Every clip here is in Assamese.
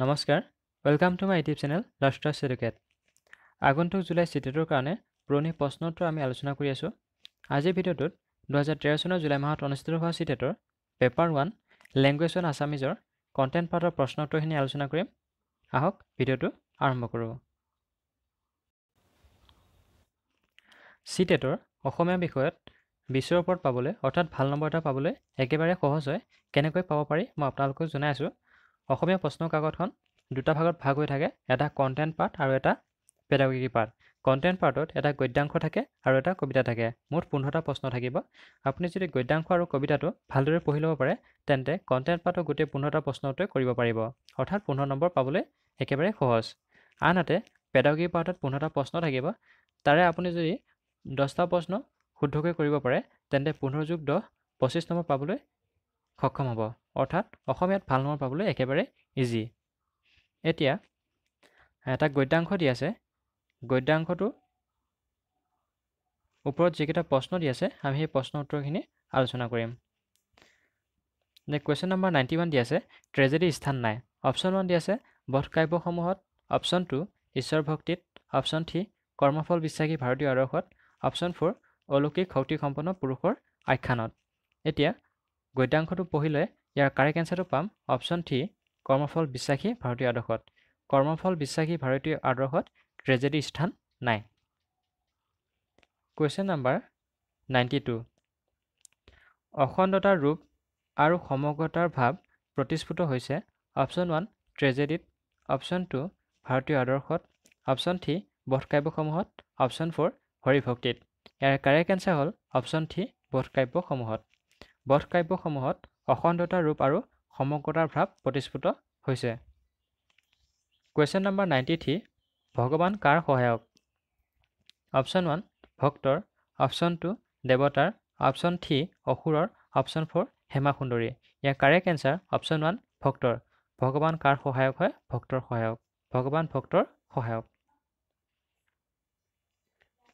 নমস্কাৰ welcome to my YouTube channel ৰাষ্ট্ৰ চেডুকেট আগন্তুক জুলাই চিটেটৰ কাৰণে পুৰণি প্ৰশ্নোত্তৰ আমি আলোচনা কৰি আছোঁ আজিৰ ভিডিঅ'টোত দুহেজাৰ তেৰ চনৰ জুলাই মাহত অনুষ্ঠিত হোৱা চিটেটৰ পেপাৰ ওৱান লেংগুৱেজ অন আছামিজৰ কণ্টেণ্ট পাৰ্টৰ প্ৰশ্নোত্তৰখিনি আলোচনা কৰিম আহক ভিডিঅ'টো আৰম্ভ কৰোঁ চি টেটৰ অসমীয়া বিষয়ত বিশ্বৰ ওপৰত পাবলৈ অৰ্থাৎ ভাল নম্বৰ এটা পাবলৈ একেবাৰে সহজ হয় কেনেকৈ পাব পাৰি মই আপোনালোকক জনাই আছোঁ অসমীয়া কাকতখন দুটা ভাগত ভাগ হৈ থাকে এটা কণ্টেণ্ট পাৰ্ট আৰু এটা পেডাগিক পাৰ্ট কণ্টেণ্ট পাৰ্টত এটা গদ্যাংশ থাকে আৰু এটা কবিতা থাকে মুঠ পোন্ধৰটা প্ৰশ্ন থাকিব আপুনি যদি গদ্যাংশ আৰু কবিতাটো ভালদৰে পঢ়ি ল'ব পাৰে তেন্তে কণ্টেণ্ট পাৰ্টৰ গোটেই পোন্ধৰটা প্ৰশ্নটোৱে কৰিব পাৰিব অৰ্থাৎ পোন্ধৰ নম্বৰ পাবলৈ একেবাৰে সহজ আনহাতে পেডাগিক পাৰ্টত পোন্ধৰটা প্ৰশ্ন থাকিব তাৰে আপুনি যদি দহটা প্ৰশ্ন শুদ্ধকৈ কৰিব পাৰে তেন্তে পোন্ধৰ যোগ দহ পঁচিছ নম্বৰ পাবলৈ সক্ষম হ'ব অৰ্থাৎ অসমীয়াত ভাল নম্বৰ পাবলৈ একেবাৰে ইজি এতিয়া এটা গদ্যাংশ দি আছে গদ্যাংশটো ওপৰত যিকেইটা প্ৰশ্ন দি আছে আমি সেই প্ৰশ্ন উত্তৰখিনি আলোচনা কৰিম যে কুৱেশ্যন নম্বৰ নাইণ্টি ওৱান দি আছে ট্ৰেজেডি স্থান নাই অপশ্যন ওৱান দি আছে বধ কাব্যসমূহত অপশ্যন টু ঈশ্বৰ ভক্তিত অপশ্যন থ্ৰী কৰ্মফল বিশ্বাসী ভাৰতীয় আদৰ্শত অপশ্যন ফ'ৰ অলৌকিক শক্তিসম্পন্ন পুৰুষৰ আখ্যানত এতিয়া গদ্যাংশটো পঢ়িলে ইয়াৰ কাৰেক্ট এনচাৰটো পাম অপশ্যন থ্ৰী কৰ্মফল বিশ্বাসী ভাৰতীয় আদৰ্শত কৰ্মফল বিশ্বাসী ভাৰতীয় আদৰ্শত ট্ৰেজেডি স্থান নাই কুৱেশ্যন নাম্বাৰ নাইণ্টি টু অখণ্ডতাৰ ৰূপ আৰু সমগ্ৰতাৰ ভাৱ প্ৰতিস্ফুট হৈছে অপশ্যন ওৱান ট্ৰেজেডিত অপশ্যন টু ভাৰতীয় আদৰ্শত অপশ্যন থ্ৰী বধকাব্যসমূহত অপশ্যন ফ'ৰ হৰিভক্তিত ইয়াৰ কাৰেক্ট এনচাৰ হ'ল অপশ্যন থ্ৰী বধকাব্যসমূহত বধকাব্যসমূহত কাব্যসমূহত অখণ্ডতাৰ ৰূপ আৰু সমগ্ৰতাৰ ভাৱ প্ৰতিস্ফুট হৈছে কুৱেশ্যন নম্বৰ নাইণ্টি থ্ৰী ভগৱান কাৰ সহায়ক অপশ্যন ওৱান ভক্তৰ অপশ্যন টু দেৱতাৰ অপশ্যন থ্ৰী অসুৰৰ অপশ্যন ফ'ৰ হেমা সুন্দৰী ইয়াৰ কাৰেক্ট এনচাৰ অপশ্যন ওৱান ভক্তৰ ভগৱান কাৰ সহায়ক হয় ভক্তৰ সহায়ক ভগৱান ভক্তৰ সহায়ক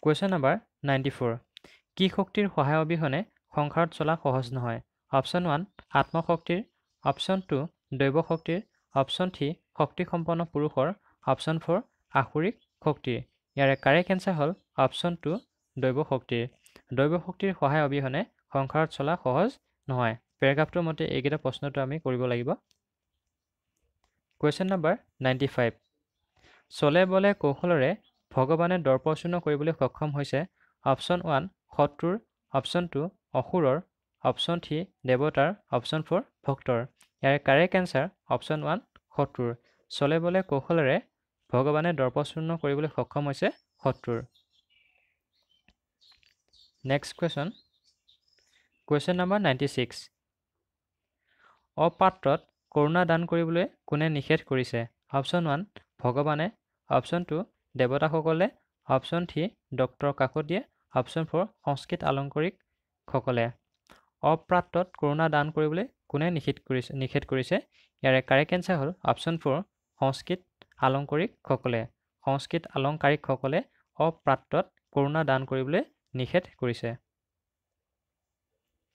কুৱেশ্যন নম্বৰ নাইণ্টি ফ'ৰ কি শক্তিৰ সহায় অবিহনে সংসাৰত চলা সহজ নহয় অপশ্যন ওৱান আত্মশক্তিৰ অপশ্যন টু দৈৱ শক্তিৰ অপশ্যন থ্ৰী শক্তিসম্পন্ন পুৰুষৰ অপশ্যন ফ'ৰ আসুৰিক শক্তিৰ ইয়াৰে কাৰেক্ট এনচাৰ হ'ল অপশ্যন টু দৈৱ শক্তিৰ দৈৱ শক্তিৰ সহায় অবিহনে সংসাৰত চলা সহজ নহয় পেৰাগ্ৰাফটোৰ মতে এইকেইটা প্ৰশ্নটো আমি কৰিব লাগিব কুৱেশ্যন নম্বৰ নাইণ্টি ফাইভ চলে বলে কৌশলৰে ভগৱানে দৰ্পচূৰ্ণ কৰিবলৈ সক্ষম হৈছে অপশ্যন ওৱান শত্ৰুৰ অপশ্যন টু অসুৰৰ অপশ্যন থ্ৰী দেৱতাৰ অপশ্যন ফ'ৰ ভক্তৰ ইয়াৰে কাৰে কেঞ্চাৰ অপশ্যন ওৱান শত্ৰুৰ চলে বলে কৌশলেৰে ভগৱানে দৰ্পচূৰ্ণ কৰিবলৈ সক্ষম হৈছে শত্ৰুৰ next question question number ninety six অপাত্ৰত কৰোণা দান কৰিবলৈ কোনে নিষেধ কৰিছে অপশ্যন ওৱান ভগৱানে অপশ্যন টু দেৱতাসকলে অপশ্যন থ্ৰী ডক্টৰ কাকতীয়ে অপশ্যন ফ'ৰ সংস্কৃত আলংকৰিক সকলে অপ্ৰাপ্তত কৰোণা দান কৰিবলৈ কোনে নিষেধ কৰিছে নিষেধ কৰিছে ইয়াৰে কাৰেক্ট এঞ্চাৰ হ'ল অপশ্যন ফ'ৰ সংস্কৃত আলংকাৰিকসকলে সংস্কৃত আলংকাৰিকসকলে অপ্ৰাপ্তত কৰোণা দান কৰিবলৈ নিষেধ কৰিছে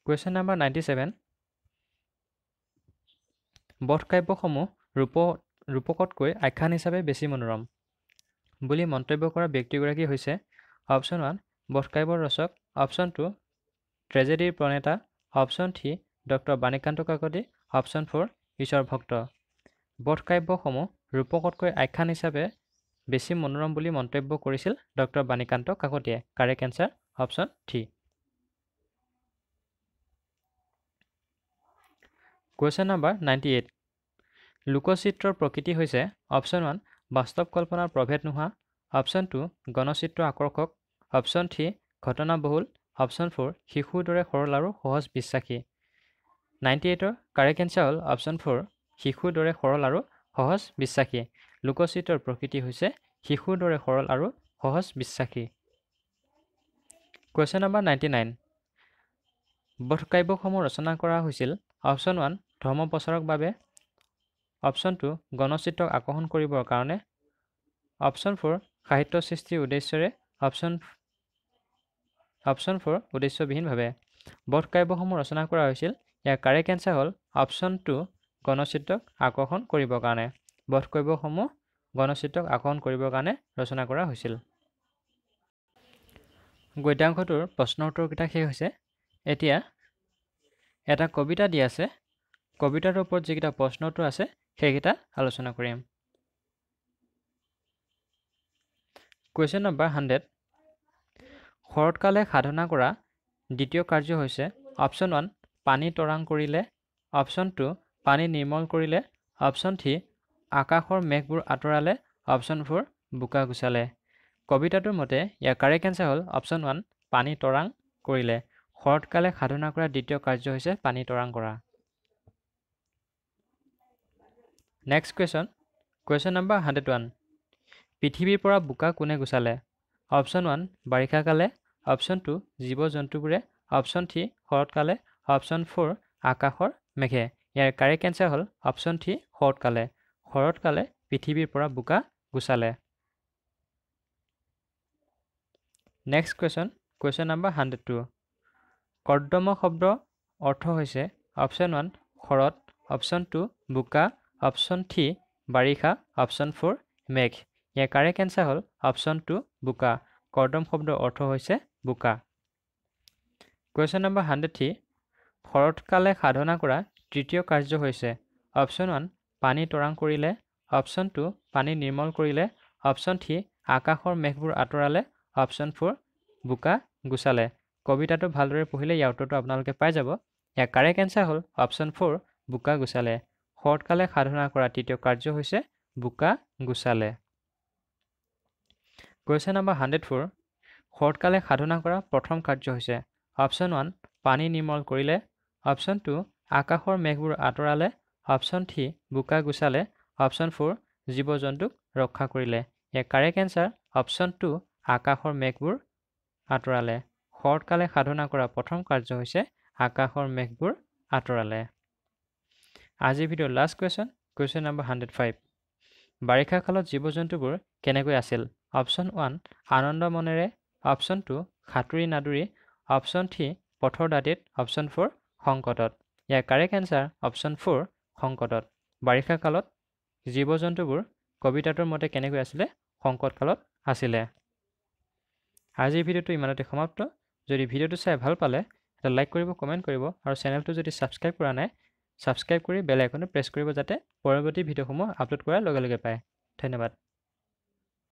কুৱেশ্যন নাম্বাৰ নাইণ্টি ছেভেন বধকাব্যসমূহ ৰূপ ৰূপকতকৈ আখ্যান হিচাপে বেছি মনোৰম বুলি মন্তব্য কৰা ব্যক্তিগৰাকী হৈছে অপশ্যন ওৱান বধকাব্যৰ ৰচক অপশ্যন টু ট্ৰেজেডীৰ প্ৰণেতা option three doctor Banikanta Kakati option four ঈশ্বৰ ভক্ত বোধকাব্যসমূহ ৰূপকতকৈ আখ্যান হিচাপে বেছি মনোৰম বুলি মন্তব্য কৰিছিল ডক্টৰ বাণীকান্ত কাকতিয়ে correct answer option three question number ninety eight লোকচিত্ৰৰ প্ৰকৃতি হৈছে অপশ্যন ওৱান বাস্তৱ কল্পনাৰ প্ৰভেদ নোহোৱা অপশ্যন টু গণচিত্ৰ আকৰ্ষক অপশ্যন থ্ৰী ঘটনাবহুল অপশ্যন ফ'ৰ শিশুৰ দৰে সৰল আৰু সহজ বিশ্বাসী নাইণ্টি এইটৰ কাৰেক এঞ্চাৰ হ'ল অপশ্যন ফ'ৰ শিশুৰ দৰে সৰল আৰু সহজ বিশ্বাসী লোকচিত্ৰৰ প্ৰকৃতি হৈছে শিশুৰ দৰে সৰল আৰু সহজ বিশ্বাসী কুৱেশ্যন নম্বৰ নাইণ্টি নাইন বোধকাব্যসমূহ ৰচনা কৰা হৈছিল অপশ্যন ওৱান ধৰ্ম প্ৰচাৰক বাবে অপশ্যন টু গণচিত্ৰক আকৰ্ষণ কৰিবৰ কাৰণে অপশ্যন ফ'ৰ সাহিত্য সৃষ্টিৰ উদ্দেশ্যৰে অপশ্যন অপশ্যন ফ'ৰ উদ্দেশ্যবিহীনভাৱে বধকাব্যসমূহ ৰচনা কৰা হৈছিল ইয়াৰ কাৰেক এনচাৰ হ'ল অপশ্যন টু গণচিত্ৰক আকৰ্ষণ কৰিবৰ কাৰণে বধ কাব্যসমূহ গণচিত্ৰক আকৰ্ষণ কৰিবৰ কাৰণে ৰচনা কৰা হৈছিল গদ্যাংশটোৰ প্ৰশ্ন উত্তৰকেইটা শেষ হৈছে এতিয়া এটা কবিতা দি আছে কবিতাটোৰ ওপৰত যিকেইটা প্ৰশ্ন উত্তৰ আছে সেইকেইটা আলোচনা কৰিম কুৱেশ্যন নম্বৰ হাণ্ড্ৰেড শৰৎকালে সাধনা কৰা দ্বিতীয় কাৰ্য হৈছে অপশ্যন ওৱান পানী তৰাং কৰিলে অপশ্যন টু পানী নিৰ্মল কৰিলে অপশ্যন থ্ৰী আকাশৰ মেঘবোৰ আঁতৰালে অপশ্যন ফ'ৰ বোকা গুচালে কবিতাটোৰ মতে ইয়াৰ কাৰেক্ট এঞ্চাৰ হ'ল অপশ্যন ওৱান পানী তৰাং কৰিলে শৰৎকালে সাধনা কৰা দ্বিতীয় কাৰ্য হৈছে পানী তৰাং কৰা next question question number hundred one পৃথিৱীৰ পৰা বোকা কোনে গুচালে অপশ্যন ওৱান বাৰিষাকালে অপশ্যন টু জীৱ জন্তুবোৰে অপশ্যন থ্ৰী শৰৎকালে অপশ্যন ফ'ৰ আকাশৰ মেঘে ইয়াৰ কাৰেক্ট এনচাৰ হ'ল অপশ্যন থ্ৰী শৰৎকালে শৰৎকালে পৃথিৱীৰ পৰা বোকা গুচালে next question question number hundred two কৰ্দম শব্দ অৰ্থ হৈছে অপশ্যন ওৱান শৰৎ অপশ্যন টু বোকা অপশ্যন থ্ৰী বাৰিষা অপশ্যন ফ'ৰ মেঘ ইয়াৰ কাৰেক্ট এনচাৰ হ'ল অপশ্যন টু বোকা কৰ্দম শব্দৰ অৰ্থ হৈছে বোকা কুৱেশ্যন নম্বৰ হাণ্ড্ৰেড থ্ৰী শৰৎকালে সাধনা কৰা তৃতীয় কাৰ্য হৈছে অপশ্যন ওৱান পানী তৰাং কৰিলে অপশ্যন টু পানী নিৰ্মল কৰিলে অপশ্যন থ্ৰী আকাশৰ মেঘবোৰ আঁতৰালে অপশ্যন ফ'ৰ বোকা গুচালে কবিতাটো ভালদৰে পঢ়িলে ইয়াৰ উত্তৰটো আপোনালোকে পাই যাব ইয়াৰ কাৰেক্ট এনচাৰ হ'ল অপশ্যন ফ'ৰ বোকা গুচালে শৰৎকালে সাধনা কৰা তৃতীয় কাৰ্য হৈছে বোকা গুচালে কুৱেশ্যন নম্বৰ হাণ্ড্ৰেড ফ'ৰ শৰ্টকালে সাধনা কৰা প্ৰথম কাৰ্য হৈছে অপশ্যন ওৱান পানী নিৰ্মল কৰিলে অপশ্যন টু আকাশৰ মেঘবোৰ আঁতৰালে অপশ্যন থ্ৰী বোকা গুচালে অপশ্যন ফ'ৰ জীৱ জন্তুক ৰক্ষা কৰিলে ইয়াৰ কাৰেক্ট এনচাৰ অপশ্যন টু আকাশৰ মেঘবোৰ আঁতৰালে শৰ্টকালে সাধনা কৰা প্ৰথম কাৰ্য হৈছে আকাশৰ মেঘবোৰ আঁতৰালে আজিৰ ভিডিঅ'ৰ last question question number hundred five বাৰিষা কালত জীৱ জন্তুবোৰ কেনেকৈ আছিল অপশ্যন ওৱান আনন্দ মনেৰে অপশ্যন টু সাঁতুৰি নাদুৰি অপশ্যন থ্ৰী পথৰ দাঁতিত অপশ্যন ফ'ৰ সংকটত ইয়াৰ কাৰেক্ট এনচাৰ অপশ্যন ফ'ৰ সংকটত বাৰিষা কালত জীৱ জন্তুবোৰ কবিতাটোৰ মতে কেনেকৈ আছিলে সংকট কালত আছিলে আজিৰ ভিডিঅ'টো ইমানতে সমাপ্ত যদি ভিডিঅ'টো চাই ভাল পালে এটা লাইক কৰিব কমেণ্ট কৰিব আৰু চেনেলটো যদি ছাবস্ক্ৰাইব কৰা নাই ছাবস্ক্ৰাইব কৰি বেলেগ প্ৰেছ কৰিব যাতে পৰৱৰ্তী ভিডিঅ'সমূহ আপলোড কৰাৰ লগে লগে পায় ধন্যবাদ